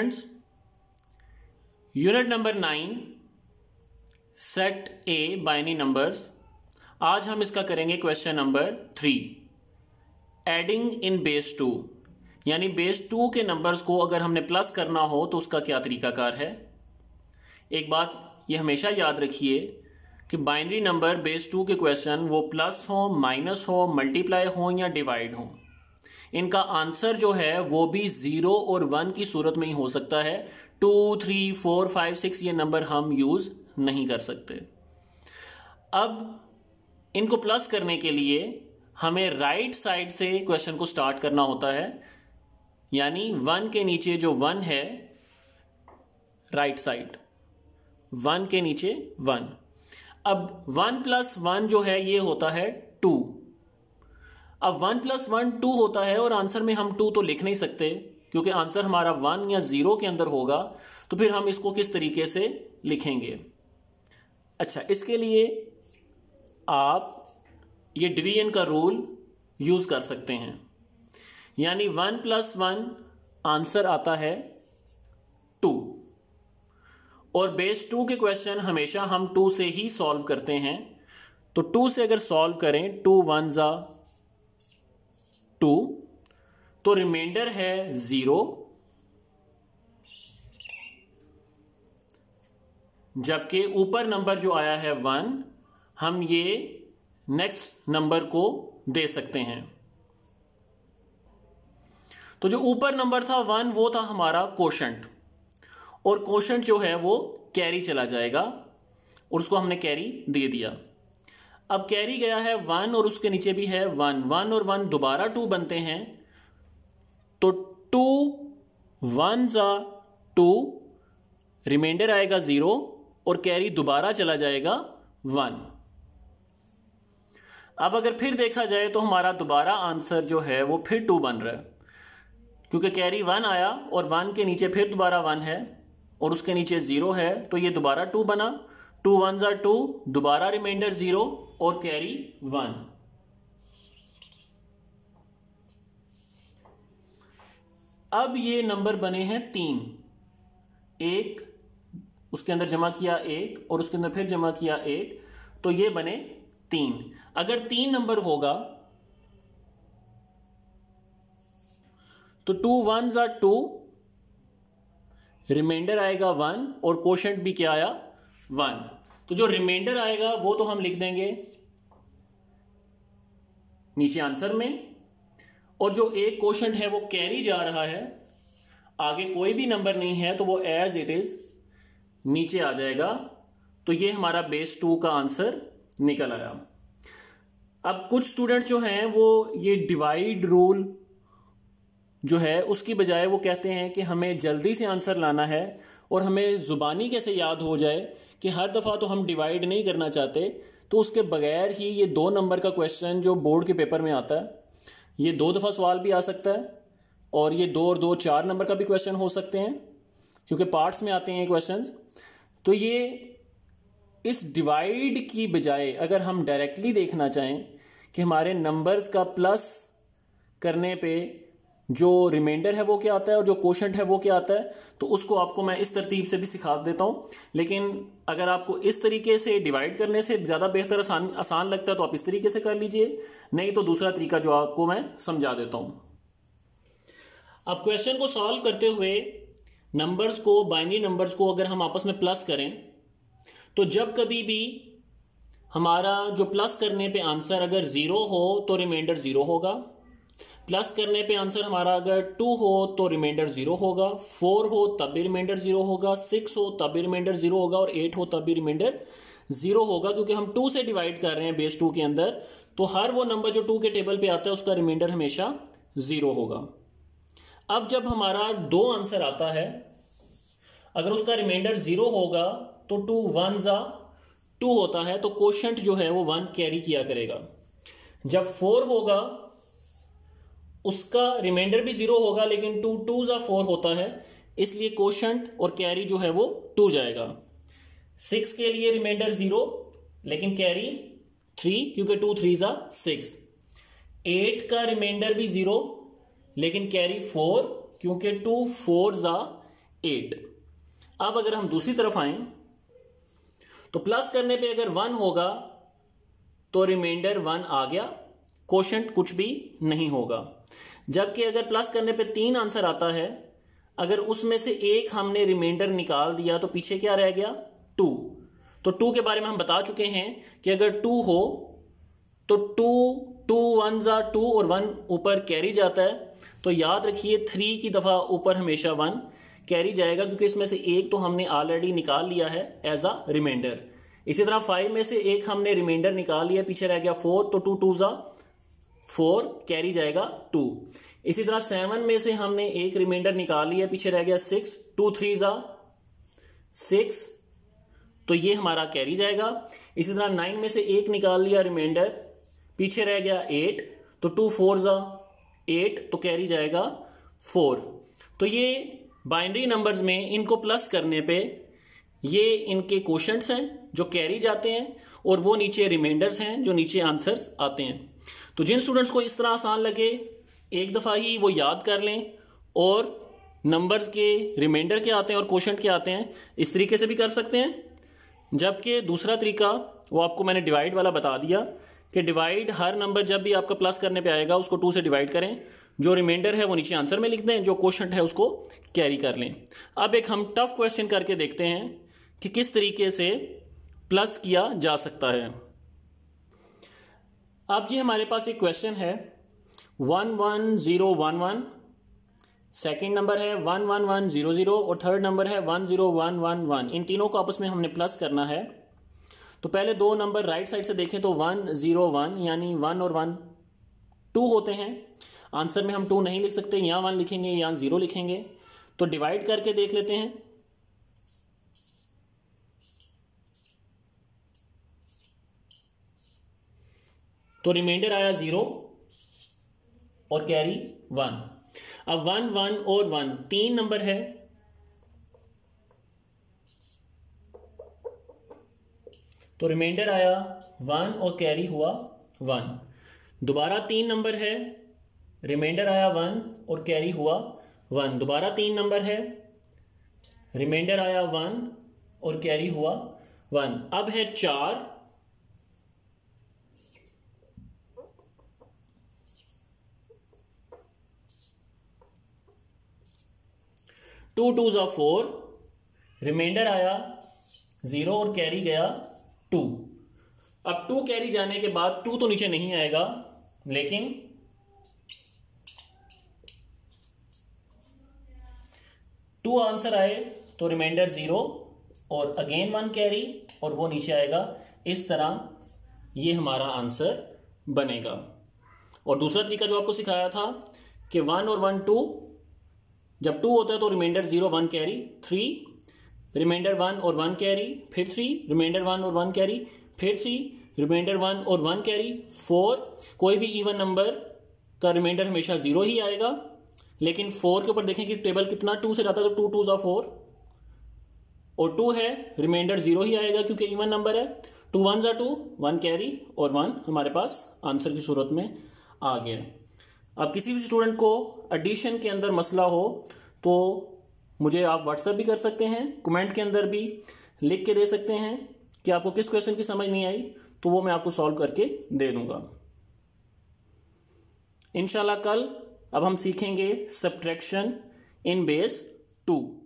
students unit number nine set a binary numbers आज हम इसका करेंगे question number three adding in base two यानी बेस टू के नंबर्स को अगर हमने प्लस करना हो तो उसका क्या तरीकाकार है एक बात ये हमेशा याद रखिए कि बाइनरी नंबर बेस टू के क्वेश्चन वो प्लस हो माइनस हो मल्टीप्लाई हो या डिवाइड हों इनका आंसर जो है वो भी ज़ीरो और वन की सूरत में ही हो सकता है two three four five six ये नंबर हम यूज़ नहीं कर सकते अब इनको प्लस करने के लिए हमें राइट right साइड से क्वेश्चन को स्टार्ट करना होता है यानी वन के नीचे जो वन है राइट साइड वन के नीचे वन अब वन प्लस वन जो है ये होता है टू अब वन प्लस वन टू होता है और आंसर में हम टू तो लिख नहीं सकते क्योंकि आंसर हमारा वन या ज़ीरो के अंदर होगा तो फिर हम इसको किस तरीके से लिखेंगे अच्छा इसके लिए आप ये डिवीजन का रूल यूज़ कर सकते हैं यानी वन प्लस वन आंसर आता है टू और बेस टू के क्वेश्चन हमेशा हम टू से ही सॉल्व करते हैं तो टू से अगर सॉल्व करें टू वन ज़ा टू तो रिमाइंडर है ज़ीरो जबकि ऊपर नंबर जो आया है वन हम ये नेक्स्ट नंबर को दे सकते हैं तो जो ऊपर नंबर था वन वो था हमारा कोशंट और कोशंट जो है वो कैरी चला जाएगा और उसको हमने कैरी दे दिया अब कैरी गया है वन और उसके नीचे भी है वन वन और वन दोबारा टू बनते हैं तो टू वन ज़ा टू रिमाइंडर आएगा ज़ीरो और कैरी दोबारा चला जाएगा वन अब अगर फिर देखा जाए तो हमारा दोबारा आंसर जो है वो फिर टू बन रहा है क्योंकि कैरी वन आया और वन के नीचे फिर दोबारा वन है और उसके नीचे ज़ीरो है तो ये दोबारा टू बना टू वन ज़ा टू दोबारा रिमाइंडर ज़ीरो और कैरी वन अब ये नंबर बने हैं तीन एक उसके अंदर जमा किया एक और उसके अंदर फिर जमा किया एक तो ये बने तीन अगर तीन नंबर होगा तो टू वन जार टू रिमाइंडर आएगा वन और क्वेश्चन भी क्या आया वन तो जो रिमाइंडर आएगा वो तो हम लिख देंगे नीचे आंसर में और जो एक क्वेश्चन है वो कैरी जा रहा है आगे कोई भी नंबर नहीं है तो वो एज इट इज नीचे आ जाएगा तो ये हमारा बेस टू का आंसर निकल आया अब कुछ स्टूडेंट जो हैं वो ये डिवाइड रूल जो है उसकी बजाय वो कहते हैं कि हमें जल्दी से आंसर लाना है और हमें ज़ुबानी कैसे याद हो जाए कि हर दफ़ा तो हम डिवाइड नहीं करना चाहते तो उसके बगैर ही ये दो नंबर का क्वेश्चन जो बोर्ड के पेपर में आता है ये दो दफ़ा सवाल भी आ सकता है और ये दो और दो चार नंबर का भी क्वेश्चन हो सकते हैं क्योंकि पार्ट्स में आते हैं क्वेश्चन तो ये इस डिवाइड की बजाय अगर हम डायरेक्टली देखना चाहें कि हमारे नंबर्स का प्लस करने पे जो रिमाइंडर है वो क्या आता है और जो क्वेश्चन है वो क्या आता है तो उसको आपको मैं इस तरतीब से भी सिखा देता हूँ लेकिन अगर आपको इस तरीके से डिवाइड करने से ज़्यादा बेहतर आसान आसान लगता है तो आप इस तरीके से कर लीजिए नहीं तो दूसरा तरीका जो आपको मैं समझा देता हूँ अब क्वेश्चन को सॉल्व करते हुए नंबर्स को बाइनरी नंबर्स को अगर हम आपस में प्लस करें तो जब कभी भी हमारा जो प्लस करने पे आंसर अगर ज़ीरो हो तो रिमाइंडर ज़ीरो होगा प्लस करने पे आंसर हमारा अगर टू हो तो रिमाइंडर जीरो होगा फोर हो तब भी रिमाइंडर जीरो होगा सिक्स हो तब भी रिमाइंडर जीरो होगा और एट हो तब भी रिमाइंडर जीरो होगा क्योंकि हम टू से डिवाइड कर रहे हैं बेस टू के अंदर तो हर वो नंबर जो टू के टेबल पे आता है उसका रिमाइंडर हमेशा जीरो होगा अब जब हमारा दो आंसर आता है अगर उसका रिमाइंडर जीरो होगा तो टू वन जा टू होता है तो क्वेश्चन जो है वो वन कैरी किया करेगा जब फोर होगा उसका रिमाइंडर भी जीरो होगा लेकिन टू टू ज़ा फोर होता है इसलिए क्वेश्चन और कैरी जो है वो टू जाएगा सिक्स के लिए रिमाइंडर जीरो लेकिन कैरी थ्री क्योंकि टू थ्री ज़ा सिक्स एट का रिमाइंडर भी जीरो लेकिन कैरी फोर क्योंकि टू फोर ज़ा एट अब अगर हम दूसरी तरफ आए तो प्लस करने पे अगर वन होगा तो रिमाइंडर वन आ गया क्वेश्चन कुछ भी नहीं होगा जबकि अगर प्लस करने पे तीन आंसर आता है अगर उसमें से एक हमने रिमाइंडर निकाल दिया तो पीछे क्या रह गया टू तो टू के बारे में हम बता चुके हैं कि अगर टू हो तो टू टू वन ज़ा टू और वन ऊपर कैरी जाता है तो याद रखिए थ्री की दफ़ा ऊपर हमेशा वन कैरी जाएगा क्योंकि इसमें से एक तो हमने ऑलरेडी निकाल लिया है एज अ रिमाइंडर इसी तरह फाइव में से एक हमने रिमाइंडर निकाल लिया पीछे रह गया फोर तो टू टू ज़ा फोर कैरी जाएगा टू इसी तरह सेवन में से हमने एक रिमाइंडर निकाल लिया पीछे रह गया सिक्स टू थ्री ज़ा सिक्स तो ये हमारा कैरी जाएगा इसी तरह नाइन में से एक निकाल लिया रिमाइंडर पीछे रह गया एट तो टू फोर ज़ा एट तो कैरी जाएगा फोर तो ये बाइनरी नंबर्स में इनको प्लस करने पे ये इनके क्वेश्चन हैं जो कैरी जाते हैं और वो नीचे रिमाइंडर्स हैं जो नीचे आंसर्स आते हैं तो जिन स्टूडेंट्स को इस तरह आसान लगे एक दफ़ा ही वो याद कर लें और नंबर्स के रिमाइंडर के आते हैं और क्वेश्चन के आते हैं इस तरीके से भी कर सकते हैं जबकि दूसरा तरीका वो आपको मैंने डिवाइड वाला बता दिया कि डिवाइड हर नंबर जब भी आपका प्लस करने पे आएगा उसको टू से डिवाइड करें जो रिमाइंडर है वो नीचे आंसर में लिख दें जो क्वेश्चन है उसको कैरी कर लें अब एक हम टफ क्वेश्चन करके देखते हैं कि किस तरीके से प्लस किया जा सकता है अब ये हमारे पास एक क्वेश्चन है one one zero one one second number है one one one zero zero और थर्ड नंबर है one zero one one one इन तीनों को आपस में हमने प्लस करना है तो पहले दो नंबर राइट साइड से देखें तो वन ज़ीरो वन यानी वन और वन टू होते हैं आंसर में हम टू नहीं लिख सकते यहाँ वन लिखेंगे यहाँ ज़ीरो लिखेंगे तो डिवाइड करके देख लेते हैं तो रिमाइंडर आया ज़ीरो और कैरी वन अब वन वन और वन तीन नंबर है तो रिमाइंडर आया वन और कैरी हुआ वन दोबारा तीन नंबर है रिमाइंडर आया वन और कैरी हुआ वन दोबारा तीन नंबर है रिमाइंडर आया वन और कैरी हुआ वन अब है चार टू टू ज़ा फोर रिमाइंडर आया ज़ीरो और कैरी गया टू अब टू कैरी जाने के बाद टू तो नीचे नहीं आएगा लेकिन टू आंसर आए तो रिमाइंडर ज़ीरो और अगेन वन कैरी और वो नीचे आएगा इस तरह ये हमारा आंसर बनेगा और दूसरा तरीका जो आपको सिखाया था कि वन और वन टू जब टू होता है तो remainder zero one carry three remainder one और वन कैरी फिर थ्री रिमाइंडर वन और वन कैरी फिर थ्री रिमाइंडर वन और वन कैरी फोर कोई भी इवन नंबर का रिमाइंडर हमेशा जीरो ही आएगा लेकिन फोर के ऊपर देखें कि टेबल कितना टू से जाता तो है तो टू टू जो फोर और टू है रिमाइंडर जीरो ही आएगा क्योंकि इवन नंबर है टू वन जो टू वन कैरी और वन हमारे पास आंसर की सूरत में आ गया अब किसी भी स्टूडेंट को एडिशन के अंदर मसला हो तो मुझे आप व्हाट्सएप भी कर सकते हैं कमेंट के अंदर भी लिख के दे सकते हैं कि आपको किस क्वेश्चन की समझ नहीं आई तो वो मैं आपको सॉल्व करके दे दूंगा इनशाला कल अब हम सीखेंगे सब्ट्रैक्शन इन बेस टू